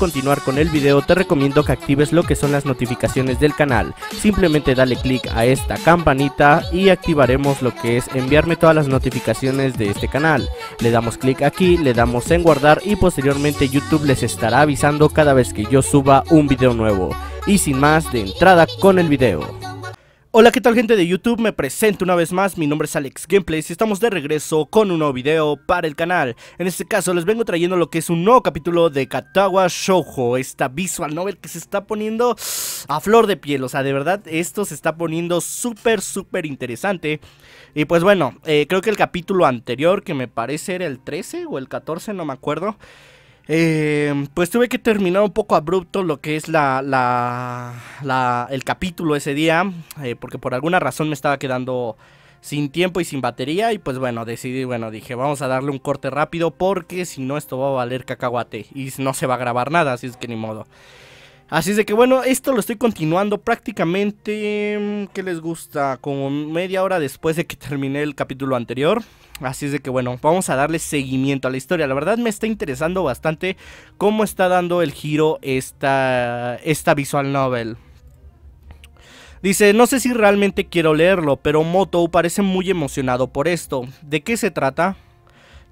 continuar con el video te recomiendo que actives lo que son las notificaciones del canal. Simplemente dale clic a esta campanita y activaremos lo que es enviarme todas las notificaciones de este canal. Le damos clic aquí, le damos en guardar y posteriormente YouTube les estará avisando cada vez que yo suba un video nuevo. Y sin más, de entrada con el video. Hola qué tal gente de YouTube, me presento una vez más, mi nombre es Alex Gameplay y estamos de regreso con un nuevo video para el canal En este caso les vengo trayendo lo que es un nuevo capítulo de Katawa Shoujo, esta visual novel que se está poniendo a flor de piel O sea, de verdad esto se está poniendo súper súper interesante Y pues bueno, eh, creo que el capítulo anterior que me parece era el 13 o el 14, no me acuerdo eh, pues tuve que terminar un poco abrupto lo que es la, la, el capítulo ese día, eh, porque por alguna razón me estaba quedando sin tiempo y sin batería y pues bueno, decidí, bueno, dije vamos a darle un corte rápido porque si no esto va a valer cacahuate y no se va a grabar nada, así es que ni modo. Así es de que bueno, esto lo estoy continuando prácticamente, mm, ¿qué les gusta? Como media hora después de que terminé el capítulo anterior. Así es de que bueno, vamos a darle seguimiento a la historia. La verdad me está interesando bastante cómo está dando el giro esta, esta visual novel. Dice, no sé si realmente quiero leerlo, pero Moto parece muy emocionado por esto. ¿De qué se trata?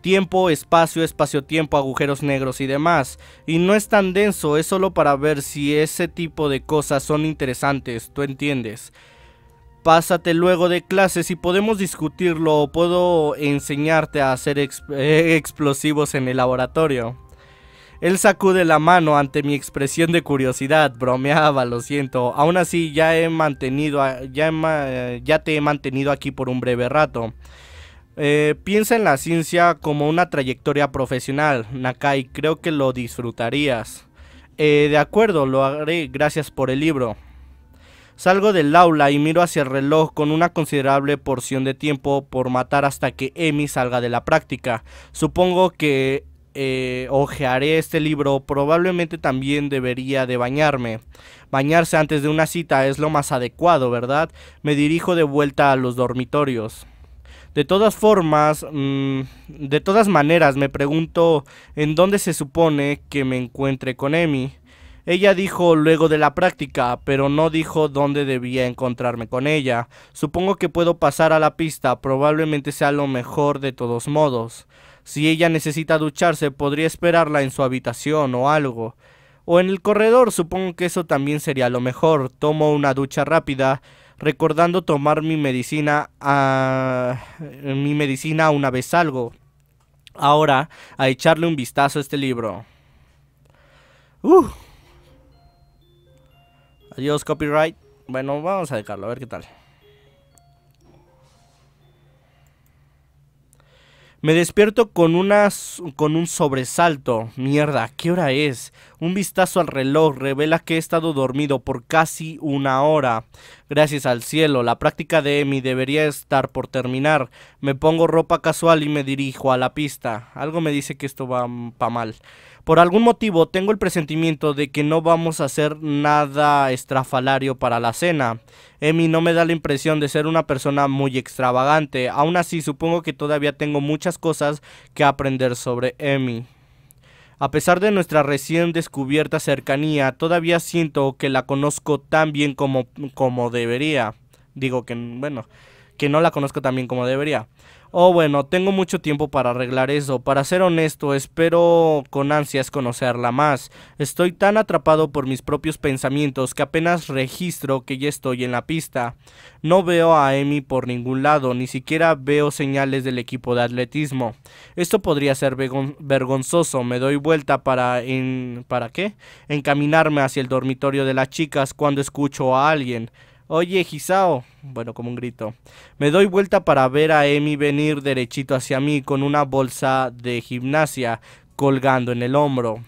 tiempo, espacio, espacio-tiempo, agujeros negros y demás. Y no es tan denso, es solo para ver si ese tipo de cosas son interesantes, ¿tú entiendes? Pásate luego de clases y podemos discutirlo o puedo enseñarte a hacer eh, explosivos en el laboratorio. Él sacude la mano ante mi expresión de curiosidad, bromeaba, lo siento. Aún así, ya, he mantenido, ya te he mantenido aquí por un breve rato. Eh, piensa en la ciencia como una trayectoria profesional, Nakai, creo que lo disfrutarías. Eh, de acuerdo, lo haré, gracias por el libro. Salgo del aula y miro hacia el reloj con una considerable porción de tiempo por matar hasta que Emi salga de la práctica. Supongo que eh, ojearé este libro, probablemente también debería de bañarme. Bañarse antes de una cita es lo más adecuado, ¿verdad? Me dirijo de vuelta a los dormitorios. De todas formas, mm, de todas maneras me pregunto en dónde se supone que me encuentre con Emi. Ella dijo luego de la práctica, pero no dijo dónde debía encontrarme con ella. Supongo que puedo pasar a la pista, probablemente sea lo mejor de todos modos. Si ella necesita ducharse, podría esperarla en su habitación o algo. O en el corredor, supongo que eso también sería lo mejor. Tomo una ducha rápida recordando tomar mi medicina, a, mi medicina una vez algo. Ahora, a echarle un vistazo a este libro. Uh. Adiós, copyright. Bueno, vamos a dejarlo, a ver qué tal. Me despierto con, unas, con un sobresalto. Mierda, ¿qué hora es? Un vistazo al reloj revela que he estado dormido por casi una hora. Gracias al cielo, la práctica de Emi debería estar por terminar. Me pongo ropa casual y me dirijo a la pista. Algo me dice que esto va mm, pa' mal. Por algún motivo tengo el presentimiento de que no vamos a hacer nada estrafalario para la cena. Emi no me da la impresión de ser una persona muy extravagante, aún así supongo que todavía tengo muchas cosas que aprender sobre Emi. A pesar de nuestra recién descubierta cercanía, todavía siento que la conozco tan bien como, como debería. Digo que, bueno, que no la conozco tan bien como debería. oh, bueno, tengo mucho tiempo para arreglar eso. Para ser honesto, espero con ansias conocerla más. Estoy tan atrapado por mis propios pensamientos que apenas registro que ya estoy en la pista. No veo a Emi por ningún lado, ni siquiera veo señales del equipo de atletismo. Esto podría ser vergonzoso. Me doy vuelta para en ¿para qué? Encaminarme hacia el dormitorio de las chicas cuando escucho a alguien. Oye, Gisao. Bueno, como un grito. Me doy vuelta para ver a Emi venir derechito hacia mí con una bolsa de gimnasia colgando en el hombro.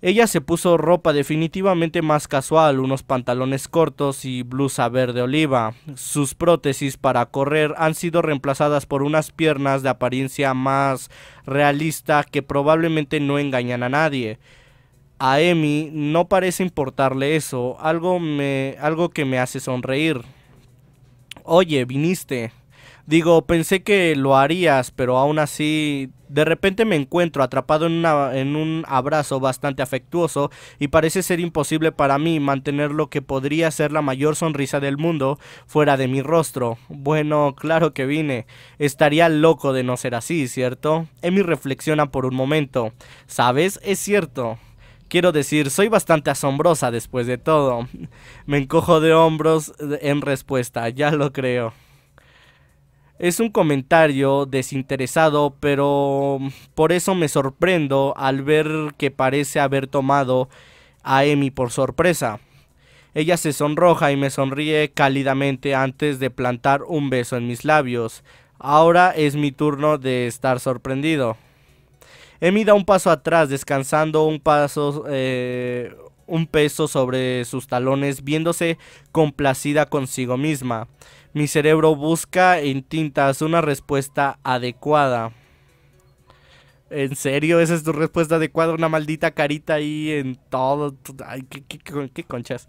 Ella se puso ropa definitivamente más casual, unos pantalones cortos y blusa verde oliva. Sus prótesis para correr han sido reemplazadas por unas piernas de apariencia más realista que probablemente no engañan a nadie. A Emi no parece importarle eso, algo, me, algo que me hace sonreír. Oye, viniste. Digo, pensé que lo harías, pero aún así, de repente me encuentro atrapado en, en un abrazo bastante afectuoso y parece ser imposible para mí mantener lo que podría ser la mayor sonrisa del mundo fuera de mi rostro. Bueno, claro que vine. Estaría loco de no ser así, ¿cierto? Emi reflexiona por un momento. ¿Sabes? Es cierto. Quiero decir, soy bastante asombrosa después de todo. Me encojo de hombros eh, en respuesta, ya lo creo. Es un comentario desinteresado, pero por eso me sorprendo al ver que parece haber tomado a Emi por sorpresa. Ella se sonroja y me sonríe cálidamente antes de plantar un beso en mis labios. Ahora es mi turno de estar sorprendido. Emi da un paso atrás, descansando un paso, eh, un peso sobre sus talones, viéndose complacida consigo misma. Mi cerebro busca en tintas una respuesta adecuada. ¿En serio? ¿Esa es tu respuesta adecuada? Una maldita carita ahí en todo. Ay, qué, conchas.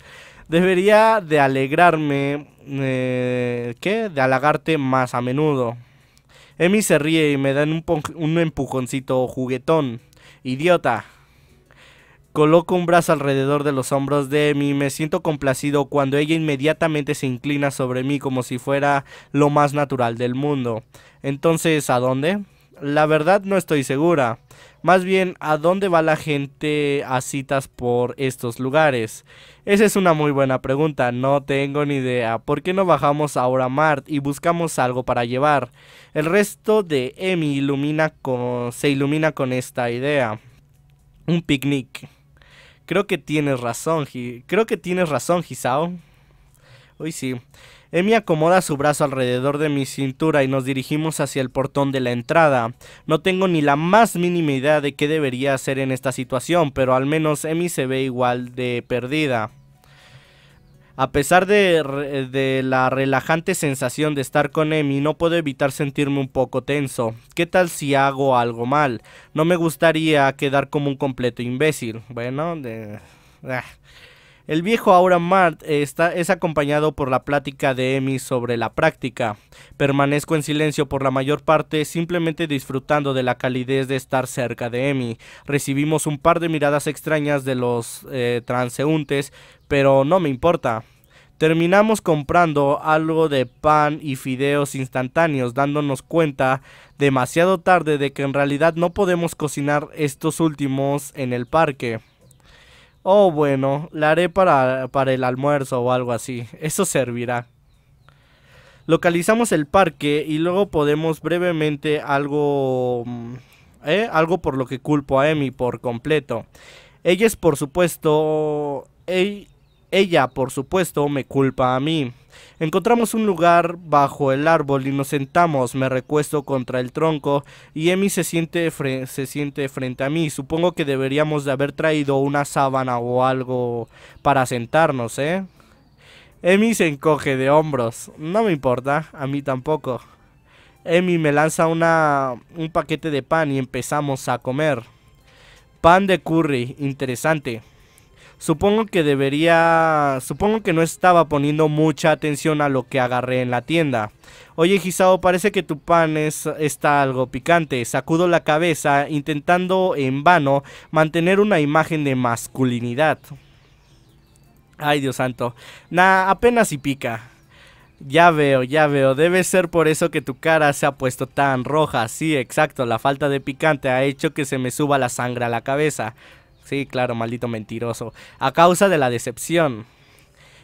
Debería de alegrarme. Eh, ¿Qué? De halagarte más a menudo. Emi se ríe y me dan un, un empujoncito juguetón. Idiota. Coloco un brazo alrededor de los hombros de Emi y me siento complacido cuando ella inmediatamente se inclina sobre mí como si fuera lo más natural del mundo. Entonces, ¿a dónde? La verdad no estoy segura, más bien a dónde va la gente a citas por estos lugares. Esa es una muy buena pregunta, no tengo ni idea. ¿Por qué no bajamos ahora a Mart y buscamos algo para llevar? El resto de Emi ilumina con, se ilumina con esta idea. Un picnic. Creo que tienes razón, creo que tienes razón, Gisao. Uy, sí. Emi acomoda su brazo alrededor de mi cintura y nos dirigimos hacia el portón de la entrada. No tengo ni la más mínima idea de qué debería hacer en esta situación, pero al menos Emi se ve igual de perdida. A pesar de, la relajante sensación de estar con Emi, no puedo evitar sentirme un poco tenso. ¿Qué tal si hago algo mal? No me gustaría quedar como un completo imbécil. Bueno, de... Ah. El viejo Aura Mart eh, está, es acompañado por la plática de Emi sobre la práctica. Permanezco en silencio por la mayor parte, simplemente disfrutando de la calidez de estar cerca de Emi. Recibimos un par de miradas extrañas de los eh, transeúntes, pero no me importa. Terminamos comprando algo de pan y fideos instantáneos, dándonos cuenta demasiado tarde de que en realidad no podemos cocinar estos últimos en el parque. Oh, bueno, la haré para, para el almuerzo o algo así. Eso servirá. Localizamos el parque y luego podemos brevemente algo... Mm, ¿eh? Algo por lo que culpo a Emi por completo. Ella es por supuesto... Ella, por supuesto, me culpa a mí. Encontramos un lugar bajo el árbol y nos sentamos, me recuesto contra el tronco y Emi se siente, frente a mí. Supongo que deberíamos de haber traído una sábana o algo para sentarnos, ¿eh? Emi se encoge de hombros. No me importa, a mí tampoco. Emi me lanza un paquete de pan y empezamos a comer. Pan de curry, interesante. Supongo que debería... Supongo que no estaba poniendo mucha atención a lo que agarré en la tienda. Oye, Gisao, parece que tu pan es, está algo picante. Sacudo la cabeza, intentando en vano mantener una imagen de masculinidad. Ay, Dios santo. Nah, apenas si pica. Ya veo, ya veo. Debe ser por eso que tu cara se ha puesto tan roja. Sí, exacto. La falta de picante ha hecho que se me suba la sangre a la cabeza claro, maldito mentiroso. A causa de la decepción.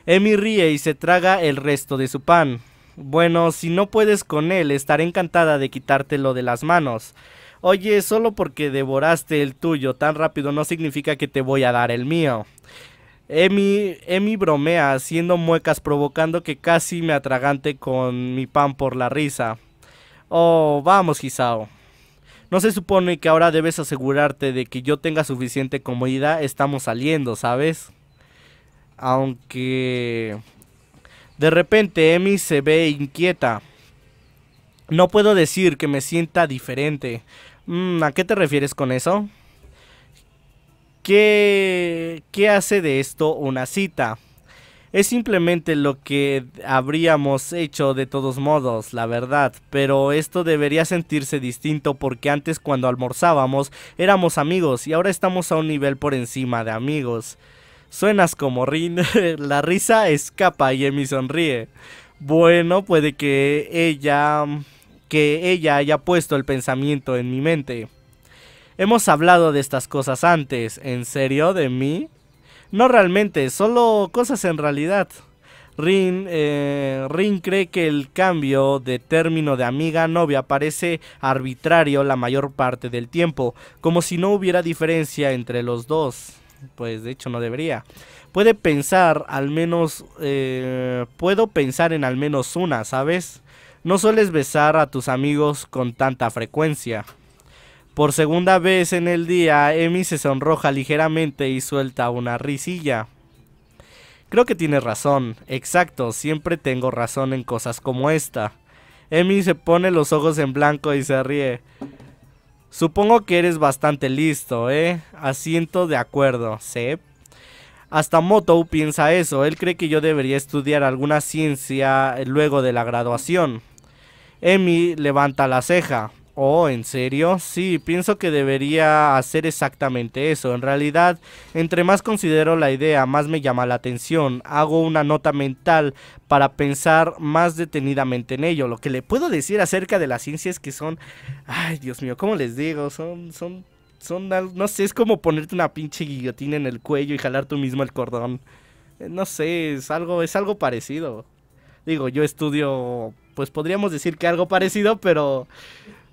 Emi ríe y se traga el resto de su pan. Bueno, si no puedes con él, estaré encantada de quitártelo de las manos. Oye, solo porque devoraste el tuyo tan rápido no significa que te voy a dar el mío. Emi, Emi bromea, haciendo muecas, provocando que casi me atragante con mi pan por la risa. Oh, vamos, Gisao no se supone que ahora debes asegurarte de que yo tenga suficiente comodidad, estamos saliendo, ¿sabes? Aunque... De repente Emi se ve inquieta. No puedo decir que me sienta diferente. Mm, ¿A qué te refieres con eso? ¿Qué, ¿Qué hace de esto una cita? Es simplemente lo que habríamos hecho de todos modos, la verdad, pero esto debería sentirse distinto porque antes cuando almorzábamos éramos amigos y ahora estamos a un nivel por encima de amigos. Suenas como Rin, la risa escapa y Emi sonríe. Bueno, puede que ella que ella haya puesto el pensamiento en mi mente. Hemos hablado de estas cosas antes, ¿en serio de mí? No realmente, solo cosas en realidad. Rin, eh, Rin, cree que el cambio de término de amiga novia parece arbitrario la mayor parte del tiempo, como si no hubiera diferencia entre los dos. Pues de hecho no debería. Puede pensar al menos... Eh, puedo pensar en al menos una, ¿sabes? No sueles besar a tus amigos con tanta frecuencia. Por segunda vez en el día, Emi se sonroja ligeramente y suelta una risilla. Creo que tienes razón, exacto, siempre tengo razón en cosas como esta. Emi se pone los ojos en blanco y se ríe. Supongo que eres bastante listo, ¿eh? Asiento de acuerdo, ¿sí? Hasta Moto piensa eso, él cree que yo debería estudiar alguna ciencia luego de la graduación. Emi levanta la ceja. Oh, ¿en serio? Sí, pienso que debería hacer exactamente eso. En realidad, entre más considero la idea, más me llama la atención. Hago una nota mental para pensar más detenidamente en ello. Lo que le puedo decir acerca de las ciencias es que son... Ay, Dios mío, ¿cómo les digo? Son... son... Son, no sé, es como ponerte una pinche guillotina en el cuello y jalar tú mismo el cordón. Eh, no sé, es algo, es algo parecido. Digo, yo estudio, pues podríamos decir que algo parecido, pero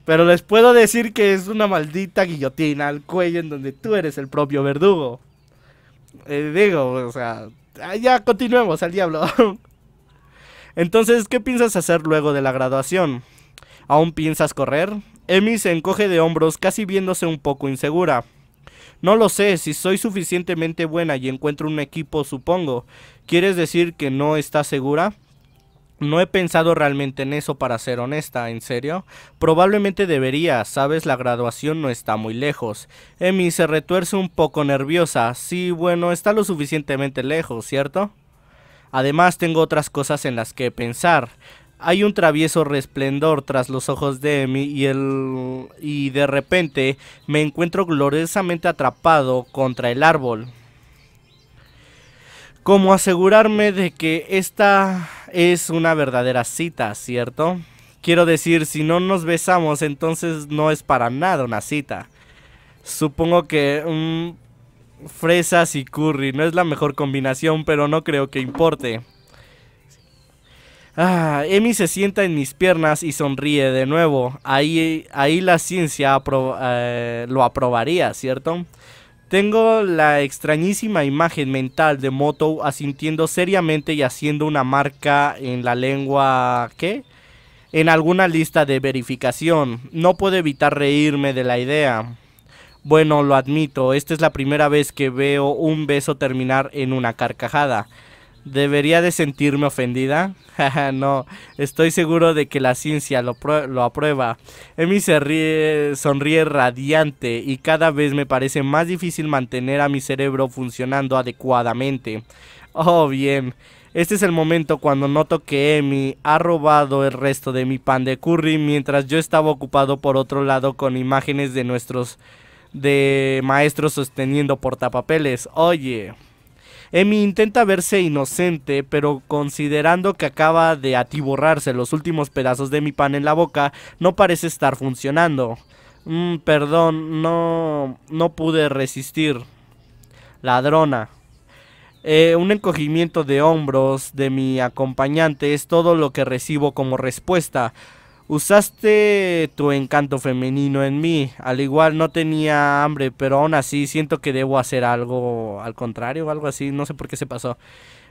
pero les puedo decir que es una maldita guillotina al cuello en donde tú eres el propio verdugo. Eh, digo, o sea, ah, ya continuemos al diablo. Entonces, ¿qué piensas hacer luego de la graduación? ¿Aún piensas correr? Emi se encoge de hombros casi viéndose un poco insegura. No lo sé, si soy suficientemente buena y encuentro un equipo, supongo. ¿Quieres decir que no estás segura? No he pensado realmente en eso para ser honesta, en serio. Probablemente debería, sabes, la graduación no está muy lejos. Emi se retuerce un poco nerviosa. Sí, bueno, está lo suficientemente lejos, ¿cierto? Además tengo otras cosas en las que pensar. Hay un travieso resplendor tras los ojos de Emi y el y de repente me encuentro gloriosamente atrapado contra el árbol. ¿Cómo asegurarme de que esta es una verdadera cita, ¿cierto? Quiero decir, si no nos besamos, entonces no es para nada una cita. Supongo que fresas y curry no es la mejor combinación, pero no creo que importe. Ah, Emi se sienta en mis piernas y sonríe de nuevo. Ahí, ahí la ciencia eh, lo aprobaría, ¿cierto? Tengo la extrañísima imagen mental de Moto asintiendo seriamente y haciendo una marca en la lengua... ¿Qué? En alguna lista de verificación. No puedo evitar reírme de la idea. Bueno, lo admito, esta es la primera vez que veo un beso terminar en una carcajada. ¿Debería de sentirme ofendida? no, estoy seguro de que la ciencia lo, aprueba. Emi se sonríe radiante y cada vez me parece más difícil mantener a mi cerebro funcionando adecuadamente. Oh, bien. Este es el momento cuando noto que Emi ha robado el resto de mi pan de curry mientras yo estaba ocupado por otro lado con imágenes de nuestros de maestros sosteniendo portapapeles. Oye. Emi intenta verse inocente, pero considerando que acaba de atiborrarse los últimos pedazos de mi pan en la boca, no parece estar funcionando. Mm, perdón, no, no pude resistir. Ladrona. Eh, un encogimiento de hombros de mi acompañante es todo lo que recibo como respuesta. Usaste tu encanto femenino en mí. Al igual no tenía hambre, pero aún así siento que debo hacer algo al contrario, o algo así. No sé por qué se pasó.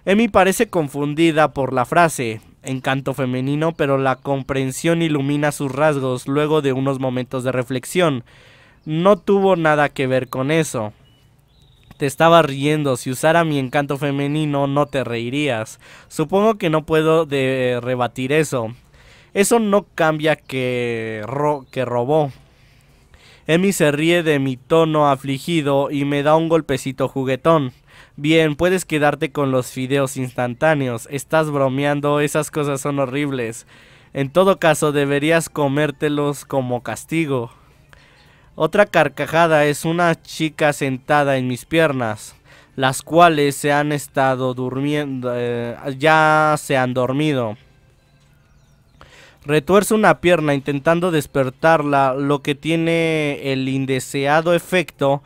Emi parece confundida por la frase encanto femenino, pero la comprensión ilumina sus rasgos luego de unos momentos de reflexión. No tuvo nada que ver con eso. Te estaba riendo, si usara mi encanto femenino no te reirías. Supongo que no puedo de rebatir eso. Eso no cambia que, que robó. Emi se ríe de mi tono afligido y me da un golpecito juguetón. Bien, puedes quedarte con los fideos instantáneos. Estás bromeando, esas cosas son horribles. En todo caso, deberías comértelos como castigo. Otra carcajada es una chica sentada en mis piernas, las cuales se han estado durmiendo, eh, ya se han dormido. Retuerce una pierna intentando despertarla, lo que tiene el indeseado efecto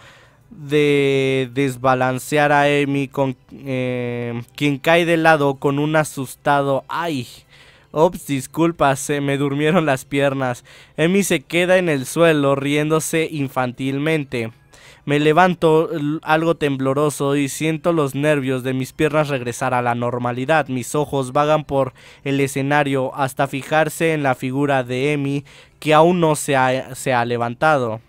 de desbalancear a Emi, con, eh, quien cae de lado con un asustado ¡ay! Ops, disculpa, se me durmieron las piernas. Emi se queda en el suelo riéndose infantilmente. Me levanto algo tembloroso y siento los nervios de mis piernas regresar a la normalidad. Mis ojos vagan por el escenario hasta fijarse en la figura de Emi que aún no se ha, levantado.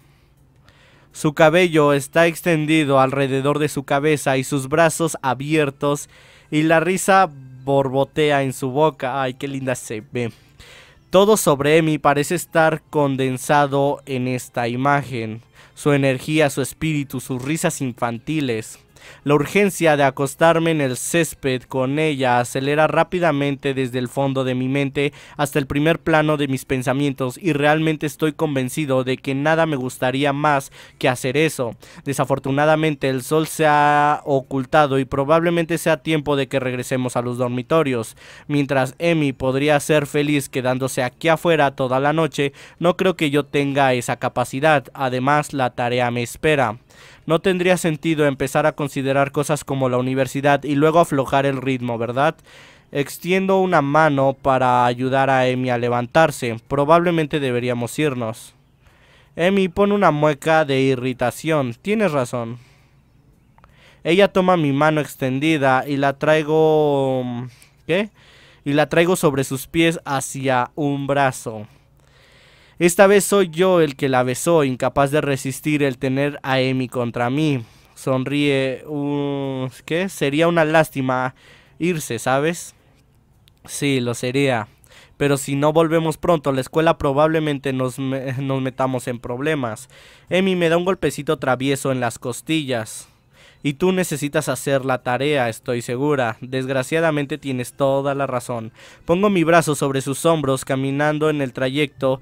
Su cabello está extendido alrededor de su cabeza y sus brazos abiertos y la risa borbotea en su boca. Ay, qué linda se ve. Todo sobre Emi parece estar condensado en esta imagen su energía, su espíritu, sus risas infantiles, la urgencia de acostarme en el césped con ella acelera rápidamente desde el fondo de mi mente hasta el primer plano de mis pensamientos y realmente estoy convencido de que nada me gustaría más que hacer eso. Desafortunadamente el sol se ha ocultado y probablemente sea tiempo de que regresemos a los dormitorios. Mientras Emmy podría ser feliz quedándose aquí afuera toda la noche, no creo que yo tenga esa capacidad. Además la tarea me espera. No tendría sentido empezar a considerar cosas como la universidad y luego aflojar el ritmo, ¿verdad? Extiendo una mano para ayudar a Emi a levantarse. Probablemente deberíamos irnos. Emi pone una mueca de irritación. Tienes razón. Ella toma mi mano extendida y la traigo... ¿Qué? Y la traigo sobre sus pies hacia un brazo. Esta vez soy yo el que la besó, incapaz de resistir el tener a Emi contra mí. Sonríe. Uh, ¿Qué? Sería una lástima irse, ¿sabes? Sí, lo sería. Pero si no volvemos pronto a la escuela probablemente nos, nos metamos en problemas. Emi me da un golpecito travieso en las costillas. Y tú necesitas hacer la tarea, estoy segura. Desgraciadamente tienes toda la razón. Pongo mi brazo sobre sus hombros caminando en el trayecto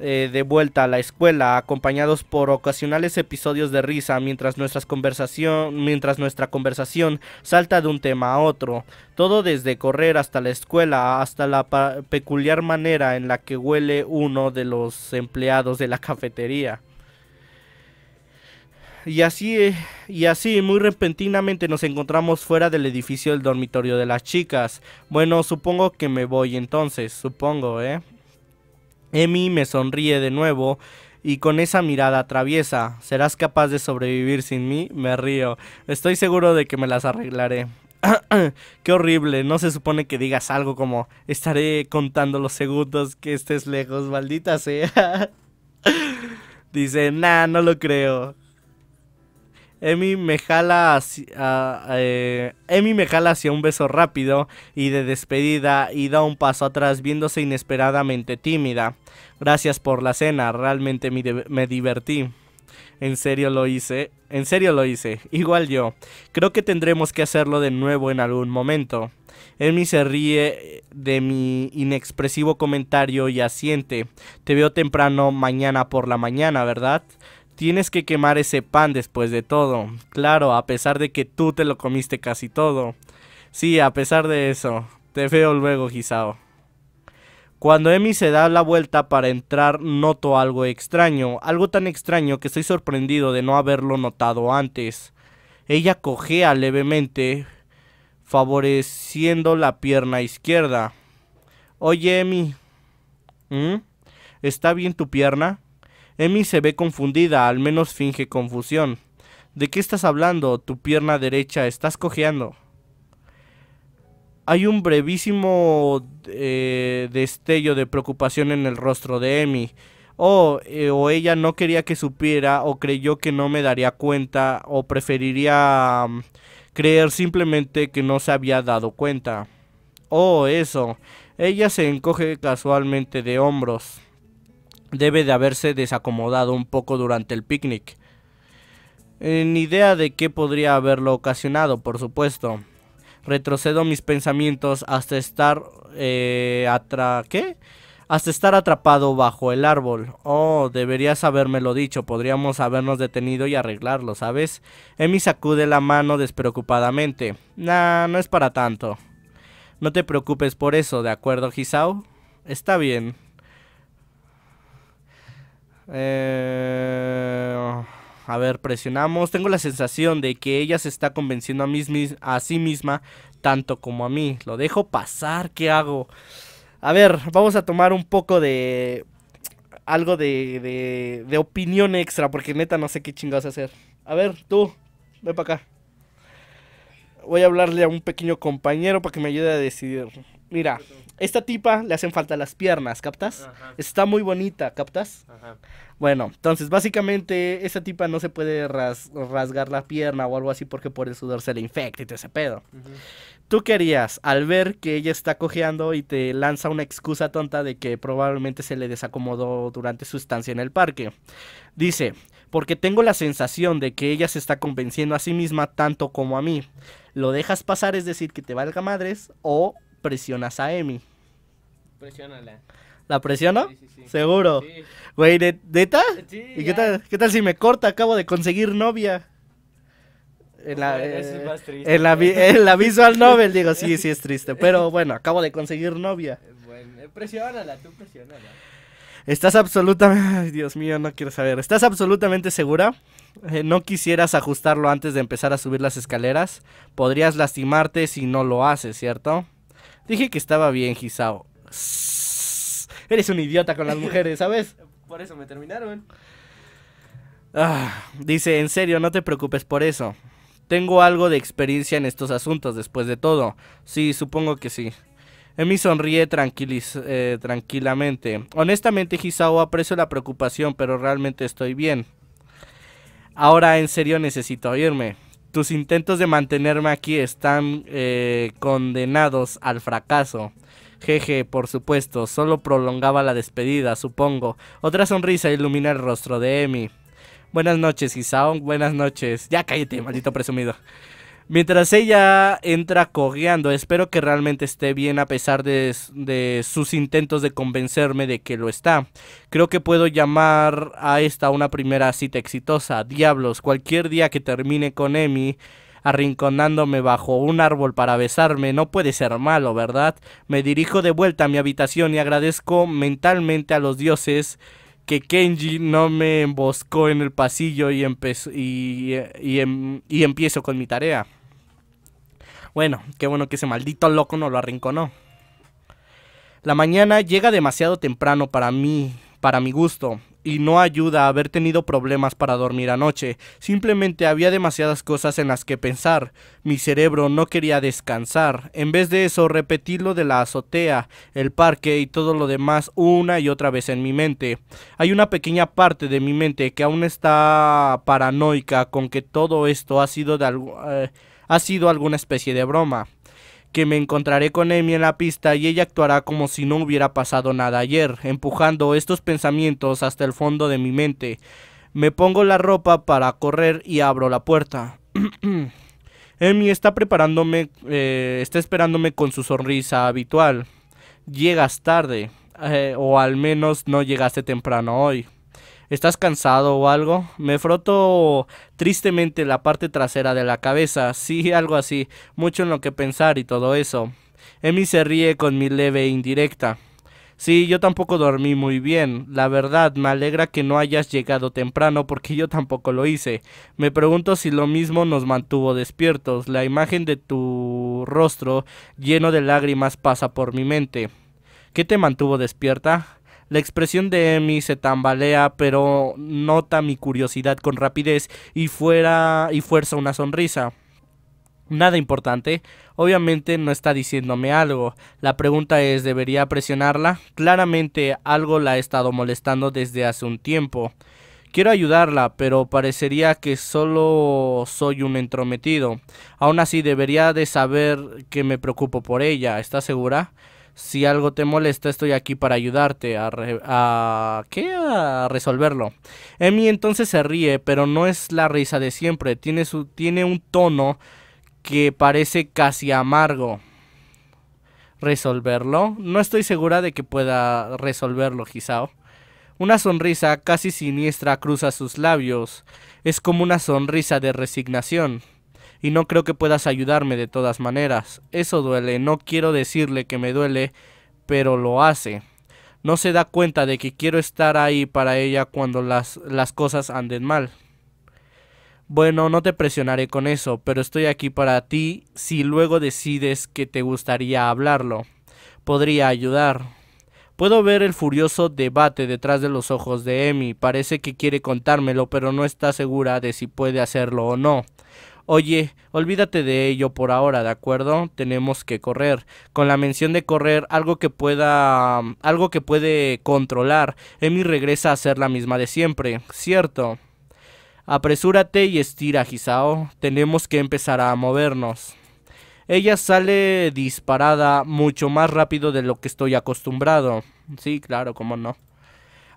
eh, de vuelta a la escuela, acompañados por ocasionales episodios de risa mientras, conversación, mientras nuestra conversación salta de un tema a otro. Todo desde correr hasta la escuela, hasta la peculiar manera en la que huele uno de los empleados de la cafetería. Y así, eh, y así, muy repentinamente nos encontramos fuera del edificio del dormitorio de las chicas. Bueno, supongo que me voy entonces, supongo, ¿eh? Emi me sonríe de nuevo y con esa mirada traviesa. ¿Serás capaz de sobrevivir sin mí? Me río. Estoy seguro de que me las arreglaré. Qué horrible, no se supone que digas algo como estaré contando los segundos que estés lejos, maldita sea. Dice, nah, no lo creo. Emi me jala hacia, eh, me jala hacia un beso rápido y de despedida y da un paso atrás viéndose inesperadamente tímida. Gracias por la cena, realmente me, me divertí. En serio lo hice, en serio lo hice, igual yo. Creo que tendremos que hacerlo de nuevo en algún momento. Emi se ríe de mi inexpresivo comentario y asiente. Te veo temprano mañana por la mañana, ¿verdad? Tienes que quemar ese pan después de todo. Claro, a pesar de que tú te lo comiste casi todo. Sí, a pesar de eso. Te veo luego, Gisao. Cuando Emi se da la vuelta para entrar, noto algo extraño, algo tan extraño que estoy sorprendido de no haberlo notado antes. Ella cojea levemente, favoreciendo la pierna izquierda. Oye, Emi, ¿Mm? ¿está bien tu pierna? Emi se ve confundida, al menos finge confusión. ¿De qué estás hablando? Tu pierna derecha, estás cojeando. Hay un brevísimo eh, destello de preocupación en el rostro de Emmy. O, oh, eh, o ella no quería que supiera, o creyó que no me daría cuenta, o preferiría mm, creer simplemente que no se había dado cuenta. O oh, eso. Ella se encoge casualmente de hombros debe de haberse desacomodado un poco durante el picnic. Ni idea de qué podría haberlo ocasionado, por supuesto. Retrocedo mis pensamientos hasta estar... Eh, atra ¿Qué? Hasta estar atrapado bajo el árbol. Oh, deberías habérmelo dicho. Podríamos habernos detenido y arreglarlo, ¿sabes? Emi sacude la mano despreocupadamente. Nah, no es para tanto. No te preocupes por eso, ¿de acuerdo, Hisao? Está bien. Eh, oh, a ver, presionamos. Tengo la sensación de que ella se está convenciendo a, sí misma tanto como a mí. Lo dejo pasar, ¿qué hago? A ver, vamos a tomar un poco de... Algo de, de opinión extra, porque neta no sé qué chingados hacer. A ver, tú, ven para acá. Voy a hablarle a un pequeño compañero para que me ayude a decidir. Mira, esta tipa le hacen falta las piernas, ¿captas? Está muy bonita, ¿captas? Bueno, entonces básicamente esa tipa no se puede rasgar la pierna o algo así porque por el sudor se le infecta y te ese pedo. ¿Tú querías, al ver que ella está cojeando y te lanza una excusa tonta de que probablemente se le desacomodó durante su estancia en el parque? Dice, porque tengo la sensación de que ella se está convenciendo a sí misma tanto como a mí. Lo dejas pasar, es decir, que te valga madres, o presionas a Emi. Presiónala. ¿La presiono? Sí, sí, Seguro. Güey, ¿neta? ¿Y qué tal, qué tal si me corta? Acabo de conseguir novia. En la, es eh, más triste, en, la, Visual Novel, digo, sí, sí es triste. Pero bueno, acabo de conseguir novia. Bueno, eh, presiónala, tú presiónala. Estás absolutamente. Ay, Dios mío, no quiero saber. ¿Estás absolutamente segura? Eh, no quisieras ajustarlo antes de empezar a subir las escaleras. Podrías lastimarte si no lo haces, ¿cierto? Dije que estaba bien, Gisao. Eres un idiota con las mujeres, ¿sabes? Por eso me terminaron. Ah, dice, en serio, no te preocupes por eso. Tengo algo de experiencia en estos asuntos, después de todo. Sí, supongo que sí. Emi sonríe eh, tranquilamente. Honestamente, Hisao, aprecio la preocupación, pero realmente estoy bien. Ahora en serio necesito irme. Tus intentos de mantenerme aquí están eh, condenados al fracaso. Jeje, por supuesto, solo prolongaba la despedida, supongo. Otra sonrisa ilumina el rostro de Emi. Buenas noches, Isao. Buenas noches. Ya cállate, maldito presumido. Mientras ella entra cojeando, espero que realmente esté bien a pesar de, sus intentos de convencerme de que lo está. Creo que puedo llamar a esta una primera cita exitosa. Diablos, cualquier día que termine con Emi arrinconándome bajo un árbol para besarme no puede ser malo, ¿verdad? Me dirijo de vuelta a mi habitación y agradezco mentalmente a los dioses que Kenji no me emboscó en el pasillo y, em-, y empiezo con mi tarea. Bueno, qué bueno que ese maldito loco no lo arrinconó. La mañana llega demasiado temprano para mí, para mi gusto, y no ayuda a haber tenido problemas para dormir anoche. Simplemente había demasiadas cosas en las que pensar. Mi cerebro no quería descansar. En vez de eso, repetí lo de la azotea, el parque y todo lo demás una y otra vez en mi mente. Hay una pequeña parte de mi mente que aún está paranoica con que todo esto ha sido de algo... Eh, ha sido alguna especie de broma. Que me encontraré con Emmy en la pista y ella actuará como si no hubiera pasado nada ayer, empujando estos pensamientos hasta el fondo de mi mente. Me pongo la ropa para correr y abro la puerta. Emmy está preparándome, eh, está esperándome con su sonrisa habitual. Llegas tarde, eh, o al menos no llegaste temprano hoy estás cansado o algo. Me froto tristemente la parte trasera de la cabeza, sí, algo así, mucho en lo que pensar y todo eso. Emi se ríe con mi leve indirecta. Sí, yo tampoco dormí muy bien. La verdad, me alegra que no hayas llegado temprano porque yo tampoco lo hice. Me pregunto si lo mismo nos mantuvo despiertos. La imagen de tu rostro lleno de lágrimas pasa por mi mente. ¿Qué te mantuvo despierta? La expresión de Emi se tambalea, pero nota mi curiosidad con rapidez y, fuera, y fuerza una sonrisa. Nada importante. Obviamente no está diciéndome algo. La pregunta es, ¿debería presionarla? Claramente algo la ha estado molestando desde hace un tiempo. Quiero ayudarla, pero parecería que solo soy un entrometido. Aún así, debería de saber que me preocupo por ella. ¿Está segura? Si algo te molesta, estoy aquí para ayudarte a, a... ¿qué? A resolverlo. Emi entonces se ríe, pero no es la risa de siempre. Tiene, su... Tiene un tono que parece casi amargo. ¿Resolverlo? No estoy segura de que pueda resolverlo, Gisao. Una sonrisa casi siniestra cruza sus labios. Es como una sonrisa de resignación y no creo que puedas ayudarme de todas maneras. Eso duele, no quiero decirle que me duele, pero lo hace. No se da cuenta de que quiero estar ahí para ella cuando las, las cosas anden mal. Bueno, no te presionaré con eso, pero estoy aquí para ti si luego decides que te gustaría hablarlo. Podría ayudar. Puedo ver el furioso debate detrás de los ojos de Emi. Parece que quiere contármelo, pero no está segura de si puede hacerlo o no. Oye, olvídate de ello por ahora, ¿de acuerdo? Tenemos que correr. Con la mención de correr, algo que pueda. algo que puede controlar. Emi regresa a ser la misma de siempre, ¿cierto? Apresúrate y estira, Gisao. Tenemos que empezar a movernos. Ella sale disparada mucho más rápido de lo que estoy acostumbrado. Sí, claro, cómo no.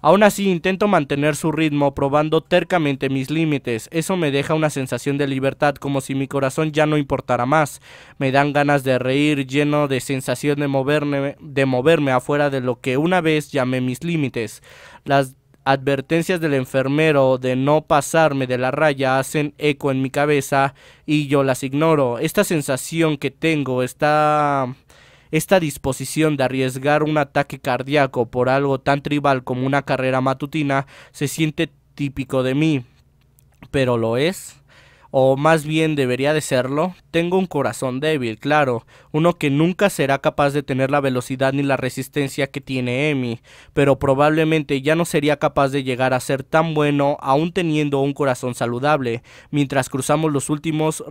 Aún así intento mantener su ritmo probando tercamente mis límites, eso me deja una sensación de libertad como si mi corazón ya no importara más, me dan ganas de reír lleno de sensación de moverme, de moverme afuera de lo que una vez llamé mis límites. Las advertencias del enfermero de no pasarme de la raya hacen eco en mi cabeza y yo las ignoro. Esta sensación que tengo está esta disposición de arriesgar un ataque cardíaco por algo tan tribal como una carrera matutina se siente típico de mí, pero lo es o más bien debería de serlo, tengo un corazón débil, claro, uno que nunca será capaz de tener la velocidad ni la resistencia que tiene Emi, pero probablemente ya no sería capaz de llegar a ser tan bueno aún teniendo un corazón saludable. Mientras cruzamos los últimos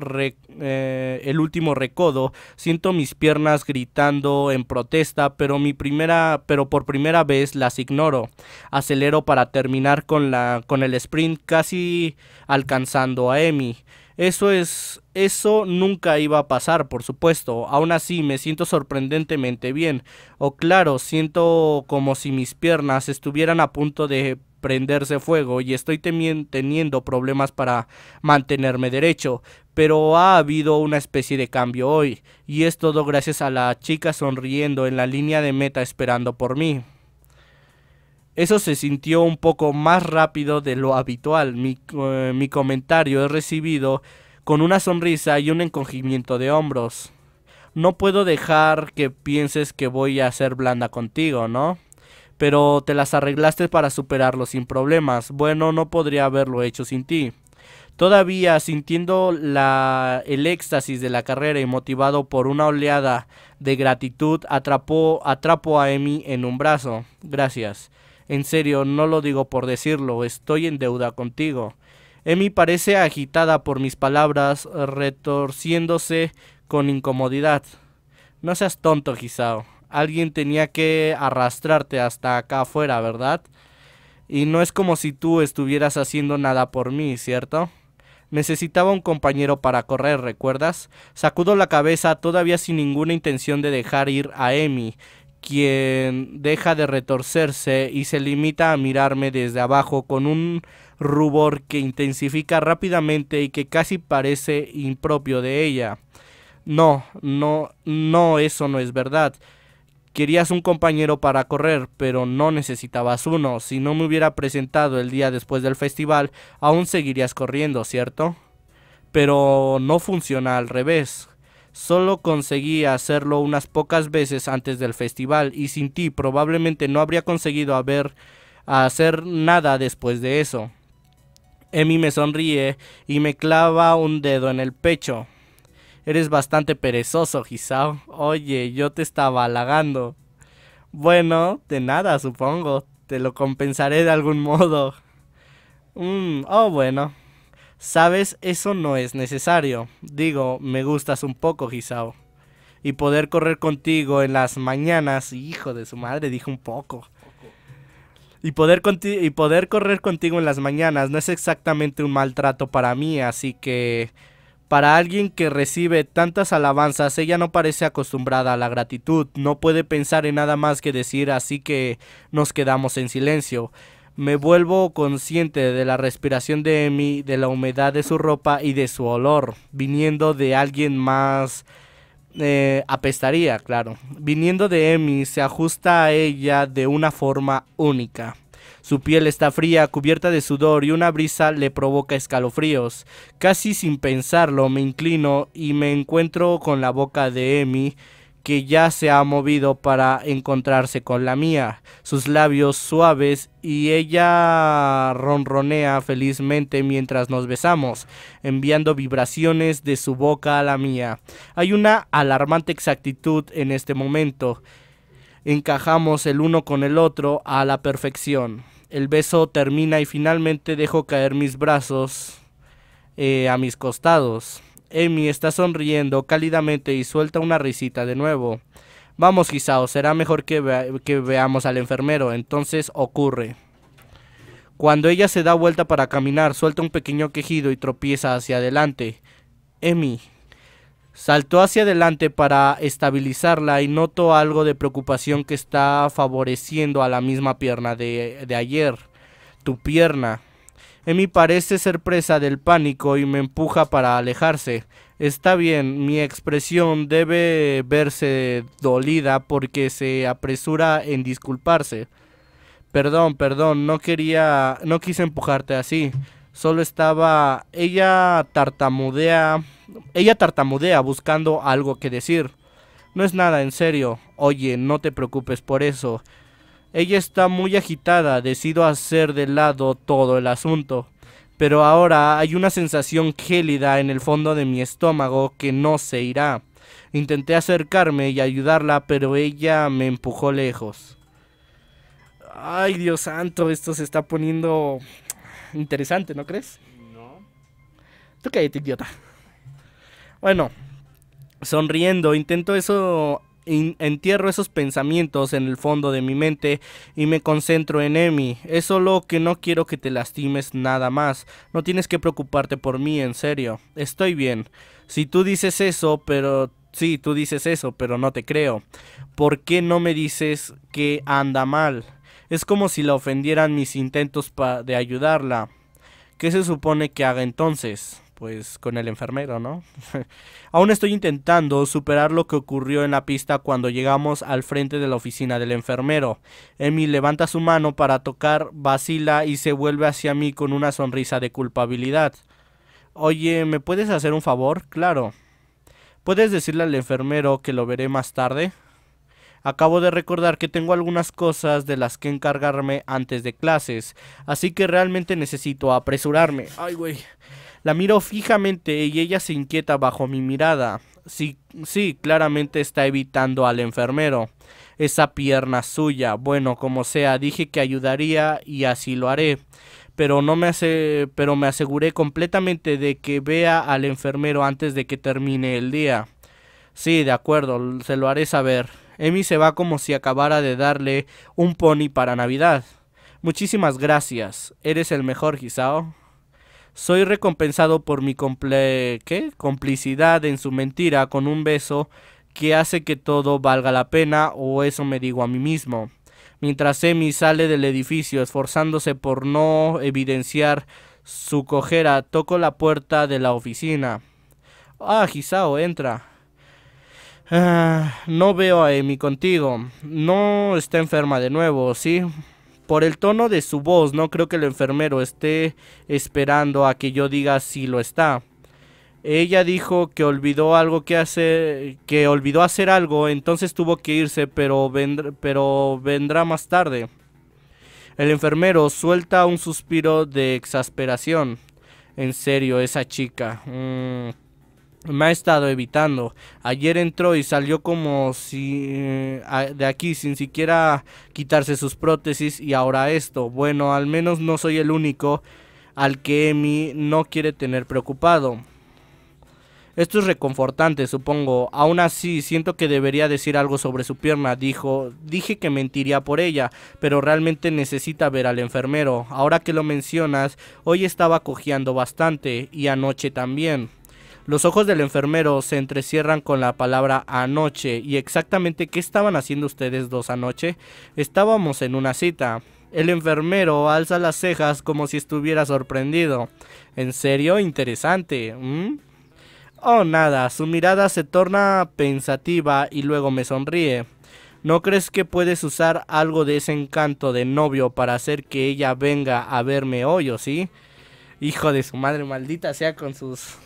eh, el último recodo, siento mis piernas gritando en protesta, pero mi primera pero por primera vez las ignoro. Acelero para terminar con la con el sprint casi alcanzando a Emi. Eso es, eso nunca iba a pasar, por supuesto. Aún así, me siento sorprendentemente bien. O claro, siento como si mis piernas estuvieran a punto de prenderse fuego y estoy teniendo problemas para mantenerme derecho, pero ha habido una especie de cambio hoy, y es todo gracias a la chica sonriendo en la línea de meta esperando por mí. Eso se sintió un poco más rápido de lo habitual. Mi, eh, comentario he recibido con una sonrisa y un encogimiento de hombros. No puedo dejar que pienses que voy a ser blanda contigo, ¿no? Pero te las arreglaste para superarlo sin problemas. Bueno, no podría haberlo hecho sin ti. Todavía sintiendo la, el éxtasis de la carrera y motivado por una oleada de gratitud, atrapó, atrapó a Emi en un brazo. Gracias. En serio, no lo digo por decirlo, estoy en deuda contigo. Emi parece agitada por mis palabras, retorciéndose con incomodidad. No seas tonto, Gisao. Alguien tenía que arrastrarte hasta acá afuera, ¿verdad? Y no es como si tú estuvieras haciendo nada por mí, ¿cierto? Necesitaba un compañero para correr, ¿recuerdas? Sacudo la cabeza todavía sin ninguna intención de dejar ir a Emi, quien deja de retorcerse y se limita a mirarme desde abajo con un rubor que intensifica rápidamente y que casi parece impropio de ella. No, no, no, eso no es verdad. Querías un compañero para correr, pero no necesitabas uno. Si no me hubiera presentado el día después del festival, aún seguirías corriendo, ¿cierto? Pero no funciona al revés. Solo conseguí hacerlo unas pocas veces antes del festival y sin ti probablemente no habría conseguido haber, hacer nada después de eso. Emi me sonríe y me clava un dedo en el pecho. Eres bastante perezoso, Gisao. Oye, yo te estaba halagando. Bueno, de nada, supongo. Te lo compensaré de algún modo. Mm, oh, bueno. Sabes, eso no es necesario. Digo, me gustas un poco, Gisao. Y poder correr contigo en las mañanas, hijo de su madre, dijo un poco. Y poder, y poder correr contigo en las mañanas no es exactamente un maltrato para mí, así que para alguien que recibe tantas alabanzas, ella no parece acostumbrada a la gratitud, no puede pensar en nada más que decir, así que nos quedamos en silencio me vuelvo consciente de la respiración de Emi, de la humedad de su ropa y de su olor, viniendo de alguien más... Eh, apestaría, claro. Viniendo de Emi, se ajusta a ella de una forma única. Su piel está fría, cubierta de sudor y una brisa le provoca escalofríos. Casi sin pensarlo me inclino y me encuentro con la boca de Emi que ya se ha movido para encontrarse con la mía. Sus labios suaves y ella ronronea felizmente mientras nos besamos, enviando vibraciones de su boca a la mía. Hay una alarmante exactitud en este momento. Encajamos el uno con el otro a la perfección. El beso termina y finalmente dejo caer mis brazos eh, a mis costados. Emi está sonriendo cálidamente y suelta una risita de nuevo. Vamos Gisao, será mejor que, que veamos al enfermero. Entonces ocurre. Cuando ella se da vuelta para caminar, suelta un pequeño quejido y tropieza hacia adelante. Emi saltó hacia adelante para estabilizarla y notó algo de preocupación que está favoreciendo a la misma pierna de ayer. Tu pierna. Emi parece ser presa del pánico y me empuja para alejarse. Está bien, mi expresión debe verse dolida porque se apresura en disculparse. Perdón, perdón, no quería, no quise empujarte así. Solo estaba, ella tartamudea, ella tartamudea buscando algo que decir. No es nada en serio. Oye, no te preocupes por eso. Ella está muy agitada, decido hacer de lado todo el asunto. Pero ahora hay una sensación gélida en el fondo de mi estómago que no se irá. Intenté acercarme y ayudarla, pero ella me empujó lejos. Ay, Dios santo, esto se está poniendo interesante, ¿no crees? No. Tú cállate, idiota. Bueno, sonriendo, intento eso entierro esos pensamientos en el fondo de mi mente y me concentro en Emi. Es solo que no quiero que te lastimes nada más. No tienes que preocuparte por mí, en serio. Estoy bien. Si tú dices eso, pero... Sí, tú dices eso, pero no te creo. ¿Por qué no me dices que anda mal? Es como si la ofendieran mis intentos de ayudarla. ¿Qué se supone que haga entonces? pues con el enfermero, ¿no? Aún estoy intentando superar lo que ocurrió en la pista cuando llegamos al frente de la oficina del enfermero. Emi levanta su mano para tocar, vacila y se vuelve hacia mí con una sonrisa de culpabilidad. Oye, ¿me puedes hacer un favor? Claro. ¿Puedes decirle al enfermero que lo veré más tarde? Acabo de recordar que tengo algunas cosas de las que encargarme antes de clases, así que realmente necesito apresurarme. Ay, güey. La miro fijamente y ella se inquieta bajo mi mirada. Sí, sí, claramente está evitando al enfermero. Esa pierna suya. Bueno, como sea, dije que ayudaría y así lo haré. Pero no me hace, pero me aseguré completamente de que vea al enfermero antes de que termine el día. Sí, de acuerdo, se lo haré saber. Emi se va como si acabara de darle un pony para Navidad. Muchísimas gracias. Eres el mejor, Gisao. Soy recompensado por mi comple ¿qué? complicidad en su mentira con un beso que hace que todo valga la pena o eso me digo a mí mismo. Mientras Emi sale del edificio esforzándose por no evidenciar su cojera, toco la puerta de la oficina. Ah, Gisao, entra. Ah, no veo a Emi contigo. No está enferma de nuevo, ¿sí? por el tono de su voz, no creo que el enfermero esté esperando a que yo diga si lo está. Ella dijo que olvidó algo que hacer, que olvidó hacer algo, entonces tuvo que irse, pero, vendrá más tarde. El enfermero suelta un suspiro de exasperación. En serio, esa chica. Mm me ha estado evitando. Ayer entró y salió como si eh, de aquí sin siquiera quitarse sus prótesis y ahora esto. Bueno, al menos no soy el único al que Emi no quiere tener preocupado. Esto es reconfortante, supongo. Aún así, siento que debería decir algo sobre su pierna, dijo. Dije que mentiría por ella, pero realmente necesita ver al enfermero. Ahora que lo mencionas, hoy estaba cojeando bastante y anoche también. Los ojos del enfermero se entrecierran con la palabra anoche y exactamente qué estaban haciendo ustedes dos anoche. Estábamos en una cita. El enfermero alza las cejas como si estuviera sorprendido. ¿En serio? Interesante. Oh, nada, su mirada se torna pensativa y luego me sonríe. ¿No crees que puedes usar algo de ese encanto de novio para hacer que ella venga a verme hoy o sí? Hijo de su madre maldita sea con sus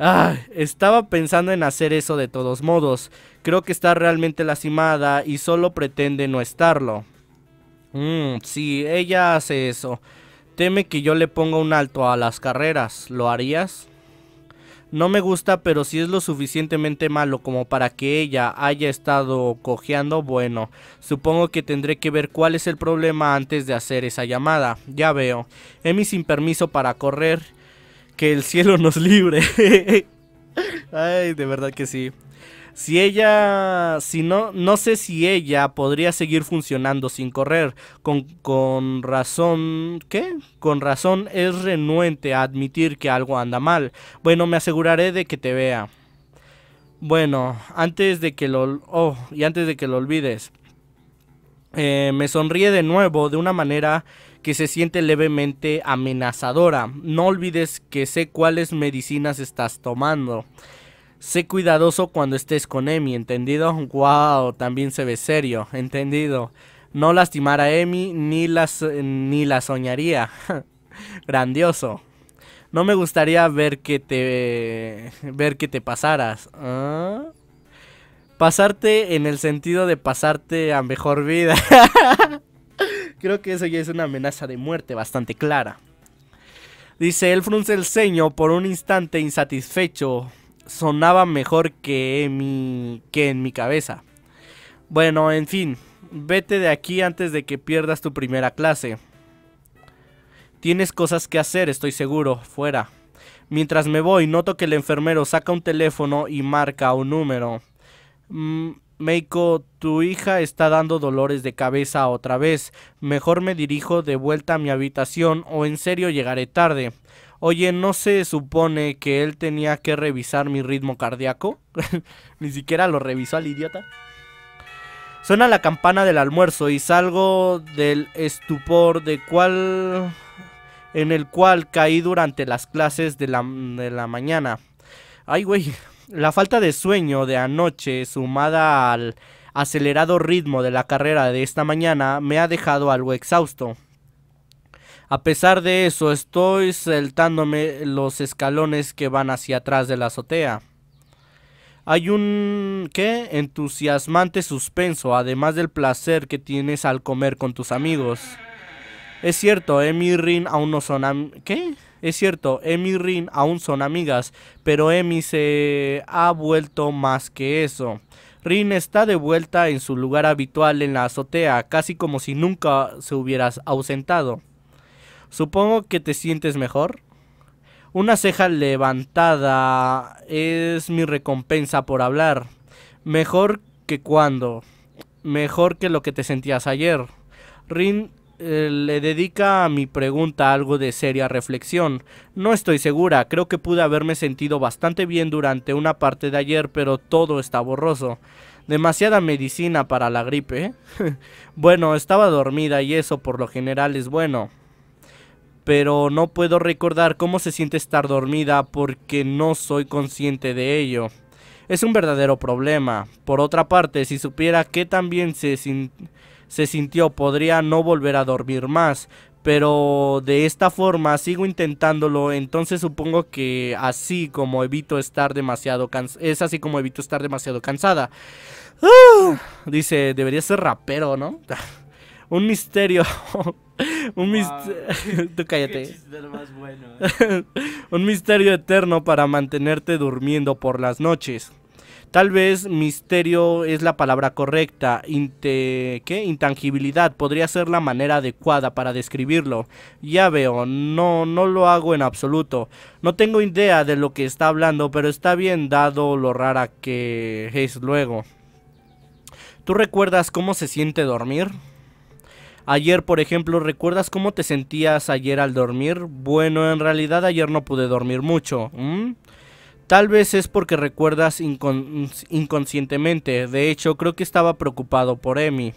Ah, estaba pensando en hacer eso de todos modos. Creo que está realmente lastimada y solo pretende no estarlo. Mmm, sí, ella hace eso. Teme que yo le ponga un alto a las carreras. ¿Lo harías? No me gusta, pero si es lo suficientemente malo como para que ella haya estado cojeando, bueno, supongo que tendré que ver cuál es el problema antes de hacer esa llamada. Ya veo. Emi sin permiso para correr que el cielo nos libre. Ay, de verdad que sí. Si ella, si no, no sé si ella podría seguir funcionando sin correr. Con, con razón, ¿qué? Con razón es renuente a admitir que algo anda mal. Bueno, me aseguraré de que te vea. Bueno, antes de que lo, oh, y antes de que lo olvides. Eh, me sonríe de nuevo de una manera que se siente levemente amenazadora. No olvides que sé cuáles medicinas estás tomando. Sé cuidadoso cuando estés con Emi, ¿entendido? Wow, también se ve serio, ¿entendido? No lastimar a Emi ni las ni la soñaría. Grandioso. No me gustaría ver que te ver que te pasaras. ¿Ah? Pasarte en el sentido de pasarte a mejor vida. Creo que eso ya es una amenaza de muerte bastante clara. Dice, él frunce el ceño por un instante insatisfecho. Sonaba mejor que, que en mi cabeza. Bueno, en fin, vete de aquí antes de que pierdas tu primera clase. Tienes cosas que hacer, estoy seguro, fuera. Mientras me voy, noto que el enfermero saca un teléfono y marca un número. Mm, Meiko, tu hija está dando dolores de cabeza otra vez. Mejor me dirijo de vuelta a mi habitación o en serio llegaré tarde. Oye, ¿no se supone que él tenía que revisar mi ritmo cardíaco? Ni siquiera lo revisó al idiota. Suena la campana del almuerzo y salgo del estupor de cual en el cual caí durante las clases de la, de la mañana. Ay, güey. La falta de sueño de anoche, sumada al acelerado ritmo de la carrera de esta mañana, me ha dejado algo exhausto. A pesar de eso, estoy saltándome los escalones que van hacia atrás de la azotea. Hay un qué entusiasmante suspenso, además del placer que tienes al comer con tus amigos. Es cierto, Emi eh, Rin aún no son am ¿qué? Es cierto, Emi y Rin aún son amigas, pero Emi se ha vuelto más que eso. Rin está de vuelta en su lugar habitual en la azotea, casi como si nunca se hubieras ausentado. Supongo que te sientes mejor. Una ceja levantada es mi recompensa por hablar. Mejor que cuando. Mejor que lo que te sentías ayer. Rin eh, le dedica a mi pregunta algo de seria reflexión. No estoy segura, creo que pude haberme sentido bastante bien durante una parte de ayer, pero todo está borroso. Demasiada medicina para la gripe. ¿eh? bueno, estaba dormida y eso por lo general es bueno. Pero no puedo recordar cómo se siente estar dormida porque no soy consciente de ello. Es un verdadero problema. Por otra parte, si supiera que también se, se sintió, podría no volver a dormir más. Pero de esta forma sigo intentándolo, entonces supongo que así como evito estar demasiado cansada. Es así como evito estar demasiado cansada. dice, debería ser rapero, ¿no? un misterio. un misterio. Tú cállate. ¿eh? un misterio eterno para mantenerte durmiendo por las noches. Tal vez misterio es la palabra correcta. Inte, ¿Qué? Intangibilidad podría ser la manera adecuada para describirlo. Ya veo, no, no lo hago en absoluto. No tengo idea de lo que está hablando, pero está bien dado lo rara que es luego. ¿Tú recuerdas cómo se siente dormir? Ayer, por ejemplo, ¿recuerdas cómo te sentías ayer al dormir? Bueno, en realidad ayer no pude dormir mucho. Tal vez es porque recuerdas inconscientemente, de hecho creo que estaba preocupado por Emi.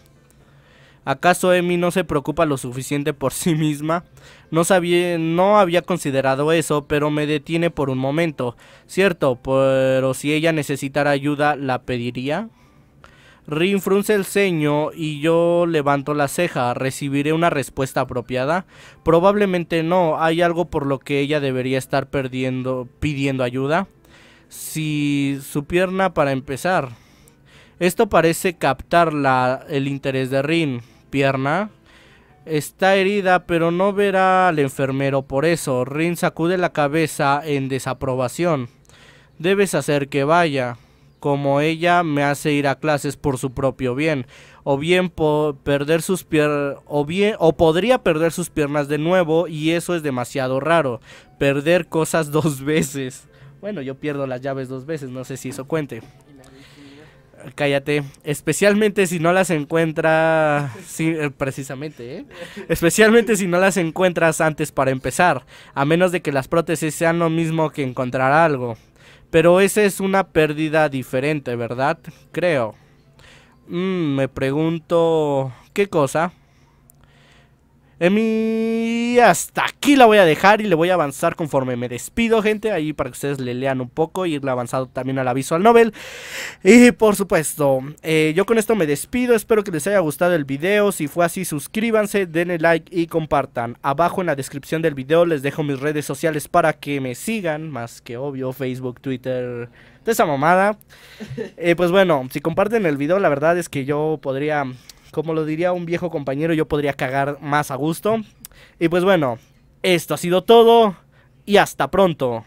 ¿Acaso Emi no se preocupa lo suficiente por sí misma? No, sabía, no había considerado eso, pero me detiene por un momento. Cierto, pero si ella necesitara ayuda, ¿la pediría? Rin el ceño y yo levanto la ceja. ¿Recibiré una respuesta apropiada? Probablemente no. ¿Hay algo por lo que ella debería estar perdiendo, pidiendo ayuda? si su pierna para empezar. Esto parece captar el interés de Rin. Pierna. Está herida, pero no verá al enfermero por eso. Rin sacude la cabeza en desaprobación. Debes hacer que vaya, como ella me hace ir a clases por su propio bien, o bien perder sus pier o bien o podría perder sus piernas de nuevo y eso es demasiado raro, perder cosas dos veces. Bueno, yo pierdo las llaves dos veces, no sé si eso cuente. Cállate, especialmente si no las encuentra, Sí, eh, precisamente, ¿eh? especialmente si no las encuentras antes para empezar, a menos de que las prótesis sean lo mismo que encontrar algo. Pero esa es una pérdida diferente, ¿verdad? Creo. Mm, me pregunto, ¿qué cosa? mi... Hasta aquí la voy a dejar y le voy a avanzar conforme me despido, gente. Ahí para que ustedes le lean un poco, y irle avanzado también al aviso al Nobel. Y por supuesto, eh, yo con esto me despido. Espero que les haya gustado el video. Si fue así, suscríbanse, denle like y compartan. Abajo en la descripción del video les dejo mis redes sociales para que me sigan. Más que obvio, Facebook, Twitter, de esa mamada. Eh, pues bueno, si comparten el video, la verdad es que yo podría como lo diría un viejo compañero, yo podría cagar más a gusto. Y pues bueno, esto ha sido todo y hasta pronto.